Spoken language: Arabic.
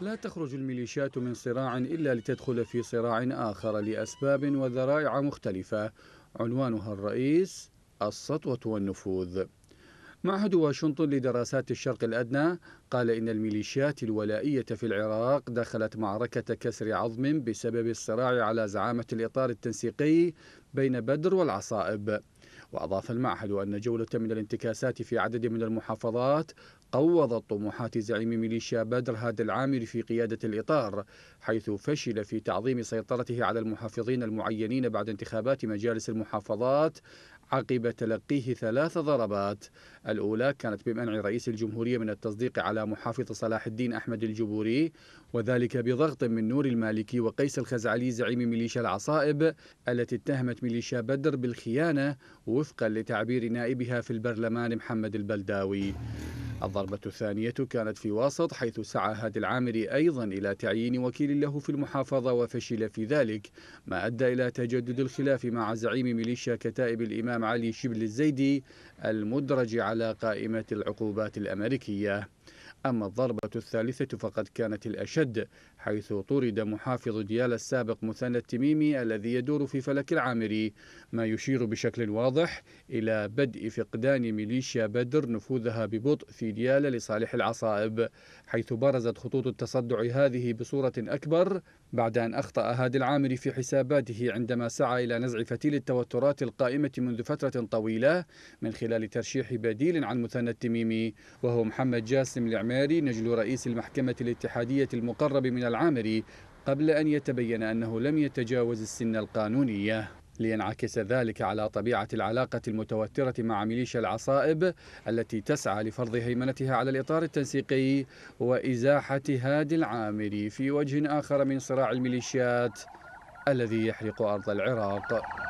لا تخرج الميليشيات من صراع إلا لتدخل في صراع آخر لأسباب وذرائع مختلفة عنوانها الرئيس السطوة والنفوذ معهد واشنطن لدراسات الشرق الأدنى قال إن الميليشيات الولائية في العراق دخلت معركة كسر عظم بسبب الصراع على زعامة الإطار التنسيقي بين بدر والعصائب وأضاف المعهد أن جولة من الانتكاسات في عدد من المحافظات قوضت طموحات زعيم ميليشيا بدر هاد العامر في قيادة الإطار حيث فشل في تعظيم سيطرته على المحافظين المعينين بعد انتخابات مجالس المحافظات عقب تلقيه ثلاث ضربات الأولى كانت بمنع رئيس الجمهورية من التصديق على محافظ صلاح الدين أحمد الجبوري وذلك بضغط من نور المالكي وقيس الخزعلي زعيم ميليشيا العصائب التي اتهمت ميليشيا بدر بالخيانة وفقا لتعبير نائبها في البرلمان محمد البلداوي الضربة الثانية كانت في واسط حيث سعى هادي العامري أيضا إلى تعيين وكيل له في المحافظة وفشل في ذلك ما أدى إلى تجدد الخلاف مع زعيم ميليشيا كتائب الإمام علي شبل الزيدي المدرج على قائمة العقوبات الأمريكية أما الضربة الثالثة فقد كانت الأشد حيث طرد محافظ ديال السابق مثنى التميمي الذي يدور في فلك العامري ما يشير بشكل واضح إلى بدء فقدان ميليشيا بدر نفوذها ببطء في ديال لصالح العصائب حيث برزت خطوط التصدع هذه بصورة أكبر بعد أن أخطأ هادي العامري في حساباته عندما سعى إلى نزع فتيل التوترات القائمة منذ فترة طويلة من خلال ترشيح بديل عن مثنى التميمي وهو محمد جاسم لعمل العماري نجل رئيس المحكمة الاتحادية المقرب من العامري قبل أن يتبين أنه لم يتجاوز السن القانونية لينعكس ذلك على طبيعة العلاقة المتوترة مع ميليشيا العصائب التي تسعى لفرض هيمنتها على الإطار التنسيقي وإزاحة هادي العامري في وجه آخر من صراع الميليشيات الذي يحرق أرض العراق